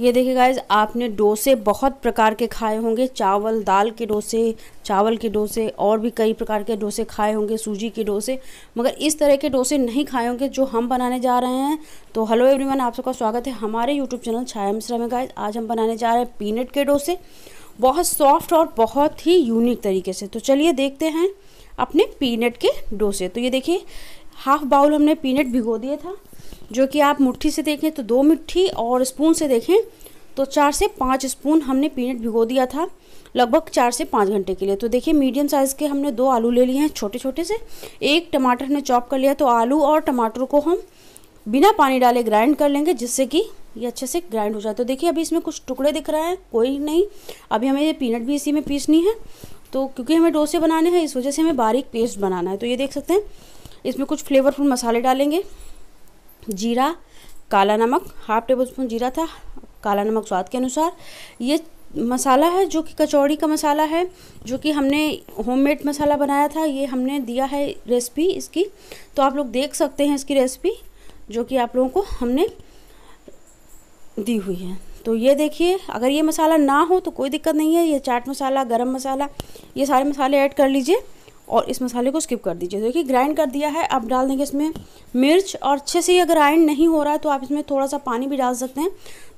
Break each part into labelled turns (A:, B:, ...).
A: ये देखिए गाइज आपने डोसे बहुत प्रकार के खाए होंगे चावल दाल के डोसे चावल के डोसे और भी कई प्रकार के डोसे खाए होंगे सूजी के डोसे मगर इस तरह के डोसे नहीं खाए होंगे जो हम बनाने जा रहे हैं तो हेलो एवरीवन आप सबका स्वागत है हमारे यूट्यूब चैनल छाया मिश्रा में गाइज आज हम बनाने जा रहे हैं पीनट के डोसे बहुत सॉफ्ट और बहुत ही यूनिक तरीके से तो चलिए देखते हैं अपने पीनट के डोसे तो ये देखिए हाफ बाउल हमने पीनट भिगो दिया था जो कि आप मुट्ठी से देखें तो दो मुट्ठी और स्पून से देखें तो चार से पाँच स्पून हमने पीनट भिगो दिया था लगभग चार से पाँच घंटे के लिए तो देखिए मीडियम साइज़ के हमने दो आलू ले लिए हैं छोटे छोटे से एक टमाटर हमने चॉप कर लिया तो आलू और टमाटर को हम बिना पानी डाले ग्राइंड कर लेंगे जिससे कि ये अच्छे से ग्राइंड हो जाए तो देखिए अभी इसमें कुछ टुकड़े दिख रहा है कोई नहीं अभी हमें ये पीनट भी इसी में पीसनी है तो क्योंकि हमें डोसे बनाने हैं इस वजह से हमें बारीक पेस्ट बनाना है तो ये देख सकते हैं इसमें कुछ फ्लेवरफुल मसाले डालेंगे जीरा काला नमक हाफ टेबल स्पून जीरा था काला नमक स्वाद के अनुसार ये मसाला है जो कि कचौड़ी का मसाला है जो कि हमने होममेड मसाला बनाया था ये हमने दिया है रेसिपी इसकी तो आप लोग देख सकते हैं इसकी रेसिपी जो कि आप लोगों को हमने दी हुई है तो ये देखिए अगर ये मसाला ना हो तो कोई दिक्कत नहीं है ये चाट मसाला गरम मसाला ये सारे मसाले ऐड कर लीजिए और इस मसाले को स्किप कर दीजिए देखिए ग्राइंड कर दिया है आप डाल देंगे इसमें मिर्च और अच्छे से ये ग्राइंड नहीं हो रहा है तो आप इसमें थोड़ा सा पानी भी डाल सकते हैं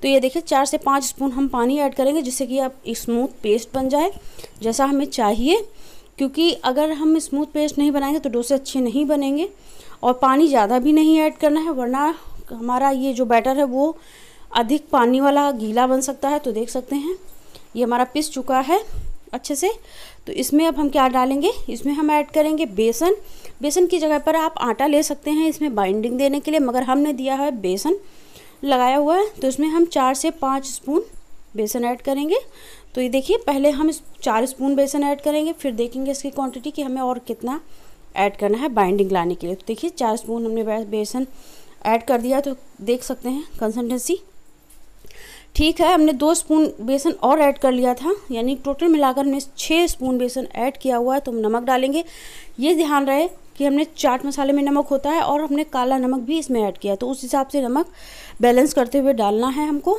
A: तो ये देखिए चार से पाँच स्पून हम पानी ऐड करेंगे जिससे कि आप स्मूथ पेस्ट बन जाए जैसा हमें चाहिए क्योंकि अगर हम स्मूथ पेस्ट नहीं बनाएंगे तो डोसे अच्छे नहीं बनेंगे और पानी ज़्यादा भी नहीं ऐड करना है वरना हमारा ये जो बैटर है वो अधिक पानी वाला गीला बन सकता है तो देख सकते हैं ये हमारा पिस चुका है अच्छे से तो इसमें अब हम क्या डालेंगे इसमें हम ऐड करेंगे बेसन बेसन की जगह पर आप आटा ले सकते हैं इसमें बाइंडिंग देने के लिए मगर हमने दिया है बेसन लगाया हुआ है तो इसमें हम चार से पाँच स्पून बेसन ऐड करेंगे तो ये देखिए पहले हम इस चार स्पून बेसन ऐड करेंगे फिर देखेंगे इसकी क्वांटिटी कि हमें और कितना ऐड करना है बाइंडिंग लाने के लिए तो देखिए चार स्पून हमने बेसन ऐड कर दिया तो देख सकते हैं कंसनटेंसी ठीक है हमने दो स्पून बेसन और ऐड कर लिया था यानी टोटल मिलाकर हमने छः स्पून बेसन ऐड किया हुआ है तो हम नमक डालेंगे ये ध्यान रहे कि हमने चाट मसाले में नमक होता है और हमने काला नमक भी इसमें ऐड किया तो उस हिसाब से नमक बैलेंस करते हुए डालना है हमको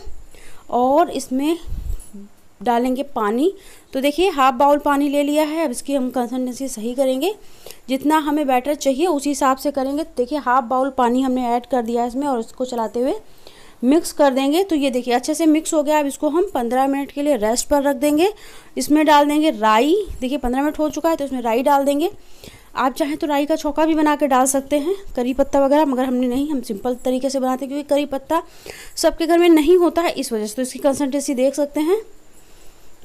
A: और इसमें डालेंगे पानी तो देखिए हाफ बाउल पानी ले लिया है अब इसकी हम कंसिस्टेंसी सही करेंगे जितना हमें बैटर चाहिए उसी हिसाब से करेंगे देखिए हाफ बाउल पानी हमने ऐड कर दिया है इसमें और इसको चलाते हुए मिक्स कर देंगे तो ये देखिए अच्छे से मिक्स हो गया अब इसको हम पंद्रह मिनट के लिए रेस्ट पर रख देंगे इसमें डाल देंगे राई देखिए पंद्रह मिनट हो चुका है तो इसमें राई डाल देंगे आप चाहें तो राई का छौका भी बना के डाल सकते हैं करी पत्ता वगैरह मगर हमने नहीं हम सिंपल तरीके से बनाते हैं क्योंकि करी पत्ता सबके घर में नहीं होता है इस वजह से तो इसकी कंसनट्रेसी देख सकते हैं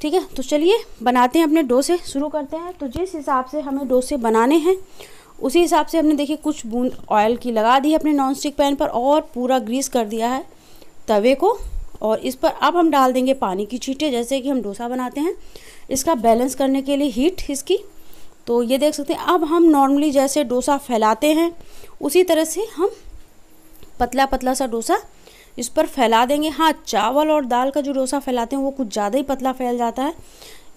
A: ठीक है तो चलिए बनाते हैं अपने डोसे शुरू करते हैं तो जिस हिसाब से हमें डोसे बनाने हैं उसी हिसाब से हमने देखिए कुछ बूंद ऑयल की लगा दी है अपने नॉन स्टिक पैन पर और पूरा ग्रीस कर दिया है तवे को और इस पर अब हम डाल देंगे पानी की चीटें जैसे कि हम डोसा बनाते हैं इसका बैलेंस करने के लिए हीट इसकी तो ये देख सकते हैं अब हम नॉर्मली जैसे डोसा फैलाते हैं उसी तरह से हम पतला पतला सा डोसा इस पर फैला देंगे हाँ चावल और दाल का जो डोसा फैलाते हैं वो कुछ ज़्यादा ही पतला फैल जाता है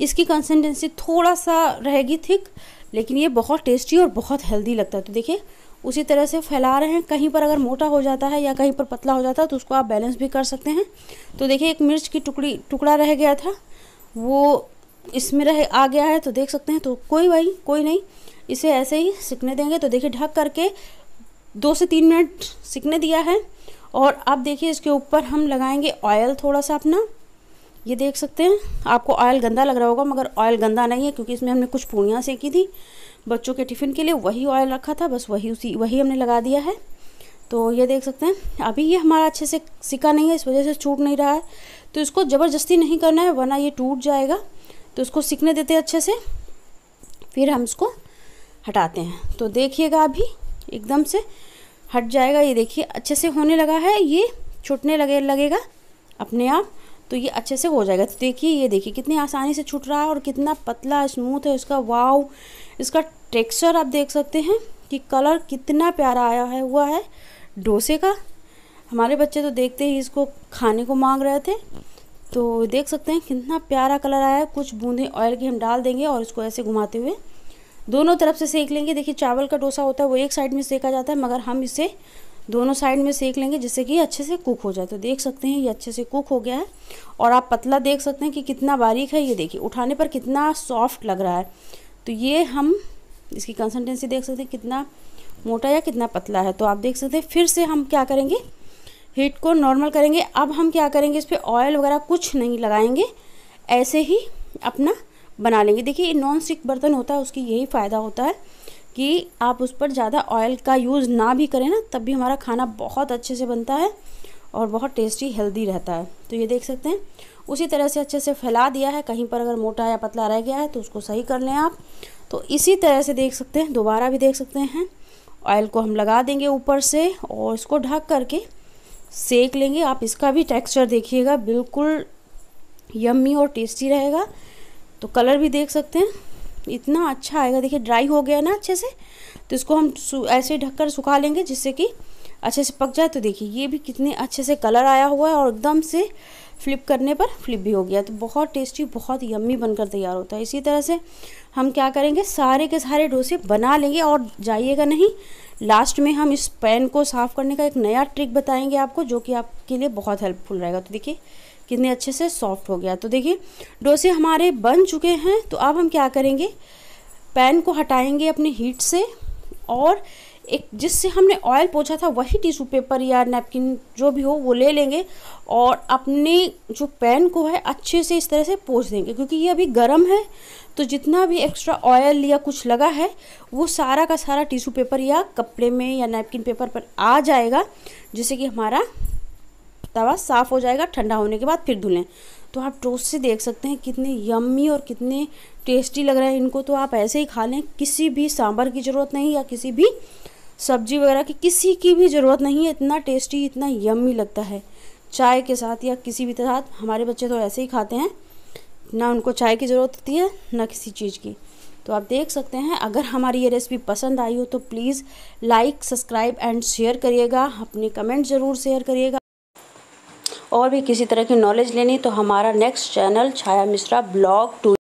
A: इसकी कंसिस्टेंसी थोड़ा सा रहेगी थिक लेकिन ये बहुत टेस्टी और बहुत हेल्दी लगता है तो देखिए उसी तरह से फैला रहे हैं कहीं पर अगर मोटा हो जाता है या कहीं पर पतला हो जाता है तो उसको आप बैलेंस भी कर सकते हैं तो देखिए एक मिर्च की टुकड़ी टुकड़ा रह गया था वो इसमें रह आ गया है तो देख सकते हैं तो कोई भाई कोई नहीं इसे ऐसे ही सिकने देंगे तो देखिए ढक करके दो से तीन मिनट सिकने दिया है और अब देखिए इसके ऊपर हम लगाएंगे ऑयल थोड़ा सा अपना ये देख सकते हैं आपको ऑयल गंदा लग रहा होगा मगर ऑयल गंदा नहीं है क्योंकि इसमें हमने कुछ पूड़ियाँ सेकी थी बच्चों के टिफ़िन के लिए वही ऑयल रखा था बस वही उसी वही हमने लगा दिया है तो ये देख सकते हैं अभी ये हमारा अच्छे से सिका नहीं है इस वजह से छूट नहीं रहा है तो इसको ज़बरदस्ती नहीं करना है वरना ये टूट जाएगा तो इसको सीखने देते हैं अच्छे से फिर हम इसको हटाते हैं तो देखिएगा अभी एकदम से हट जाएगा ये देखिए अच्छे से होने लगा है ये छुटने लगे लगेगा अपने आप तो ये अच्छे से हो जाएगा तो देखिए ये देखिए कितनी आसानी से छूट रहा है और कितना पतला स्मूथ है उसका वाव इसका टेक्सचर आप देख सकते हैं कि कलर कितना प्यारा आया है हुआ है डोसे का हमारे बच्चे तो देखते ही इसको खाने को मांग रहे थे तो देख सकते हैं कितना प्यारा कलर आया है कुछ बूंदे ऑयल की हम डाल देंगे और इसको ऐसे घुमाते हुए दोनों तरफ से सेक लेंगे देखिए चावल का डोसा होता है वो एक साइड में सेका जाता है मगर हम इसे दोनों साइड में सेक लेंगे जिससे कि अच्छे से कुक हो जाए तो देख सकते हैं ये अच्छे से कुक हो गया है और आप पतला देख सकते हैं कि कितना बारीक है ये देखिए उठाने पर कितना सॉफ्ट लग रहा है तो ये हम इसकी कंसिस्टेंसी देख सकते हैं कितना मोटा या कितना पतला है तो आप देख सकते हैं फिर से हम क्या करेंगे हीट को नॉर्मल करेंगे अब हम क्या करेंगे इस पर ऑयल वगैरह कुछ नहीं लगाएंगे ऐसे ही अपना बना लेंगे देखिए ये नॉन स्टिक बर्तन होता है उसकी यही फ़ायदा होता है कि आप उस पर ज़्यादा ऑयल का यूज़ ना भी करें ना तब भी हमारा खाना बहुत अच्छे से बनता है और बहुत टेस्टी हेल्दी रहता है तो ये देख सकते हैं उसी तरह से अच्छे से फैला दिया है कहीं पर अगर मोटा या पतला रह गया है तो उसको सही कर लें आप तो इसी तरह से देख सकते हैं दोबारा भी देख सकते हैं ऑयल को हम लगा देंगे ऊपर से और इसको ढक करके सेक लेंगे आप इसका भी टेक्सचर देखिएगा बिल्कुल यम्मी और टेस्टी रहेगा तो कलर भी देख सकते हैं इतना अच्छा आएगा देखिए ड्राई हो गया ना अच्छे से तो इसको हम ऐसे ढककर सुखा लेंगे जिससे कि अच्छे से पक जाए तो देखिए ये भी कितने अच्छे से कलर आया हुआ है और एकदम से फ्लिप करने पर फ्लिप भी हो गया तो बहुत टेस्टी बहुत यम्मी बनकर तैयार होता है इसी तरह से हम क्या करेंगे सारे के सारे डोसे बना लेंगे और जाइएगा नहीं लास्ट में हम इस पैन को साफ़ करने का एक नया ट्रिक बताएंगे आपको जो कि आपके लिए बहुत हेल्पफुल रहेगा तो देखिए कितने अच्छे से सॉफ्ट हो गया तो देखिए डोसे हमारे बन चुके हैं तो अब हम क्या करेंगे पैन को हटाएंगे अपने हीट से और एक जिससे हमने ऑयल पोछा था वही टिश्यू पेपर या नैपकिन जो भी हो वो ले लेंगे और अपने जो पैन को है अच्छे से इस तरह से पोछ देंगे क्योंकि ये अभी गर्म है तो जितना भी एक्स्ट्रा ऑयल या कुछ लगा है वो सारा का सारा टिश्यू पेपर या कपड़े में या नैपकिन पेपर पर आ जाएगा जिससे कि हमारा तवा साफ़ हो जाएगा ठंडा होने के बाद फिर धुलें तो आप टोस्ट से देख सकते हैं कितने यम्मी और कितने टेस्टी लग रहा है इनको तो आप ऐसे ही खा लें किसी भी सांभर की ज़रूरत नहीं या किसी भी सब्जी वगैरह की किसी की भी ज़रूरत नहीं है इतना टेस्टी इतना यम्मी लगता है चाय के साथ या किसी भी साथ हमारे बच्चे तो ऐसे ही खाते हैं ना उनको चाय की ज़रूरत होती है ना किसी चीज़ की तो आप देख सकते हैं अगर हमारी ये रेसिपी पसंद आई हो तो please like subscribe and share करिएगा अपने कमेंट ज़रूर शेयर करिएगा और भी किसी तरह की नॉलेज लेनी तो हमारा next channel Chhaya Mishra blog to